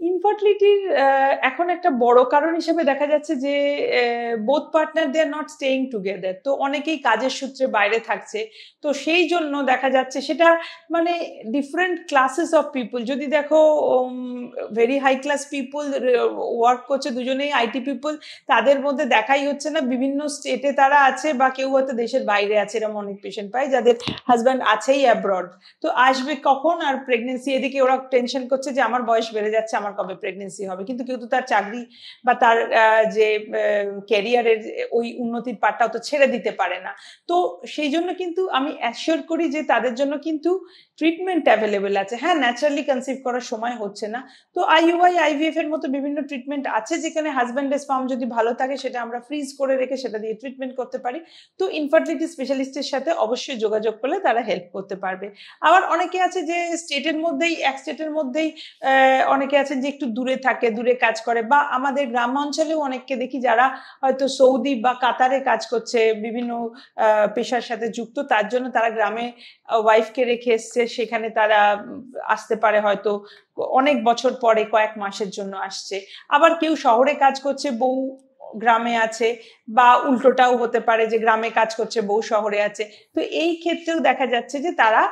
You. ইনফার্টিলিটির এখন একটা বড় কারণ হিসেবে দেখা যাচ্ছে যে both partner they are not staying together তো অনেকেই কাজের সূত্রে বাইরে থাকছে তো সেই জন্য দেখা যাচ্ছে সেটা মানে ডিফারেন্ট ক্লাসেস অফ পিপুল যদি দেখো very high class people work করছে দুজনেই আইটি পিপুল তাদের মধ্যে দেখাই হচ্ছে না বিভিন্ন স্টেটে তারা আছে বা কেউ হয়তো দেশের বাইরে আছে এরকম অনেক পেশেন্ট পায় যাদের হাজব্যান্ড আছেই অ্যাব্রড তো আসবে কখন আর প্রেগনেন্সি এদিকে ওরা টেনশন করছে যে আমার বয়স বেড়ে যাচ্ছে আমার কবে হবে প্রেগনেন্সি হবে কিন্তু তো তার চাকরি বা তার যে ক্যারিয়ারের ওই উন্নতির পাটটাও তো ছেড়ে দিতে পারে না তো সেই জন্য কিন্তু আমি অ্যাসিওর করি যে তাদের জন্য কিন্তু ট্রিটমেন্ট অ্যাভেলেবেল আছে হ্যাঁ ন্যাচারালি কনসিভ করার সময় হচ্ছে না তো আইইউআই আইভিএফ এর মতো বিভিন্ন ট্রিটমেন্ট আছে যেখানে হাজব্যান্ড স্পাম যদি ভালো থাকে সেটা আমরা ফ্রিজ করে রেখে সেটা দিয়ে ট্রিটমেন্ট করতে পারি তো ইনফার্টিলিটি স্পেশালিস্টের সাথে অবশ্যই যোগাযোগ করলে তারা হেল্প করতে পারবে আবার অনেকে আছে যে স্টেটের মধ্যেই এক স্টেটের মধ্যেই অনেকে আছেন যে একটু দূরে থাকে দূরে কাজ করে বা আমাদের গ্রাম অঞ্চলেও অনেককে দেখি যারা হয়তো সৌদি বা কাতারে কাজ করছে বিভিন্ন পেশার সাথে যুক্ত তার জন্য তারা গ্রামে ওয়াইফকে রেখে এসছে সেখানে তারা আসতে পারে হয়তো অনেক বছর পরে কয়েক মাসের জন্য আসছে আবার কেউ শহরে কাজ করছে বউ গ্রামে আছে বা উল্টোটাও হতে পারে যে গ্রামে কাজ করছে বউ শহরে আছে তো এই ক্ষেত্রেও দেখা যাচ্ছে যে তারা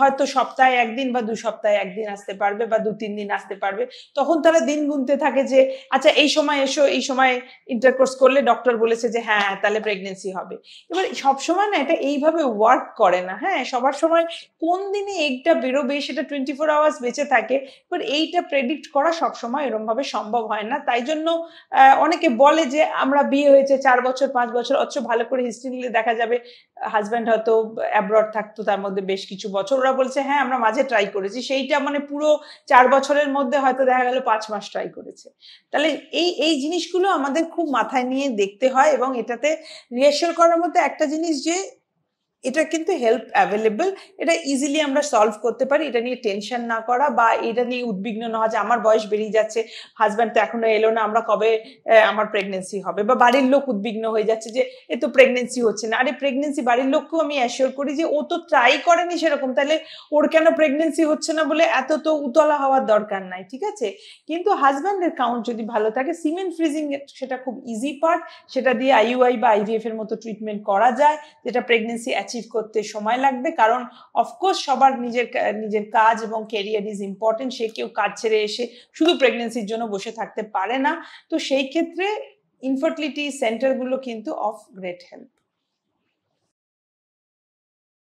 হয়তো সপ্তাহে একদিন বা দু সপ্তাহে একদিন আসতে পারবে বা দু তিন দিন আসতে পারবে তখন তারা দিন গুনতে থাকে যে আচ্ছা এই সময় এসো এই সময় ইন্টারকোর্স করলে ডক্টর বলেছে যে হ্যাঁ তাহলে প্রেগনেন্সি হবে এবার সবসময় না এটা এইভাবে ওয়ার্ক করে না হ্যাঁ সবার সময় কোন দিনে এগটা বেরোবে সেটা টোয়েন্টি ফোর আওয়ার্স বেঁচে থাকে এবার এইটা প্রেডিক্ট করা সবসময় এরমভাবে সম্ভব হয় না তাই জন্য অনেকে বলে যে আমরা বিয়ে হয়েছে চার বছর পাঁচ বছর অথচ ভালো করে হিস্ট্রি নিলে দেখা যাবে হাজব্যান্ড হয়তো অ্যাব্রড থাকতো তার মধ্যে বেশ কিছু বছর বছররা বলছে হ্যাঁ আমরা মাঝে ট্রাই করেছি সেইটা মানে পুরো চার বছরের মধ্যে হয়তো দেখা গেল পাঁচ মাস ট্রাই করেছে তাহলে এই এই জিনিসগুলো আমাদের খুব মাথায় নিয়ে দেখতে হয় এবং এটাতে রিহার্সেল করার মতো একটা জিনিস যে এটা কিন্তু হেল্প অ্যাভেলেবল এটা ইজিলি আমরা সলভ করতে পারি এটা নিয়ে টেনশন না করা বা এটা নিয়ে উদ্বিগ্ন না হয় যে আমার বয়স বেরিয়ে যাচ্ছে হাজব্যান্ড তো এখনো এলো না আমরা কবে আমার প্রেগনেন্সি হবে বা বাড়ির লোক উদ্বিগ্ন হয়ে যাচ্ছে যে এ তো প্রেগনেন্সি হচ্ছে না আরে প্রেগনেন্সি বাড়ির লোককেও আমি অ্যাসিওর করি যে ও তো ট্রাই করেনি সেরকম তাহলে ওর কেন প্রেগনেন্সি হচ্ছে না বলে এত তো উতলা হওয়ার দরকার নাই ঠিক আছে কিন্তু হাজব্যান্ডের কাউন্ট যদি ভালো থাকে সিমেন্ট ফ্রিজিং সেটা খুব ইজি পার্ট সেটা দিয়ে আইউআই বা আইভিএফ এর মতো ট্রিটমেন্ট করা যায় যেটা প্রেগনেন্সি অ্যাচিভ করতে সময় লাগবে কারণ অফকোর্স সবার নিজের নিজের কাজ এবং কেরিয়ার ইজ ইম্পর্টেন্ট সে কেউ কাজ ছেড়ে এসে শুধু প্রেগনেন্সির জন্য বসে থাকতে পারে না তো সেই ক্ষেত্রে ইনফার্টিলিটি সেন্টারগুলো কিন্তু অফ গ্রেট হেল্প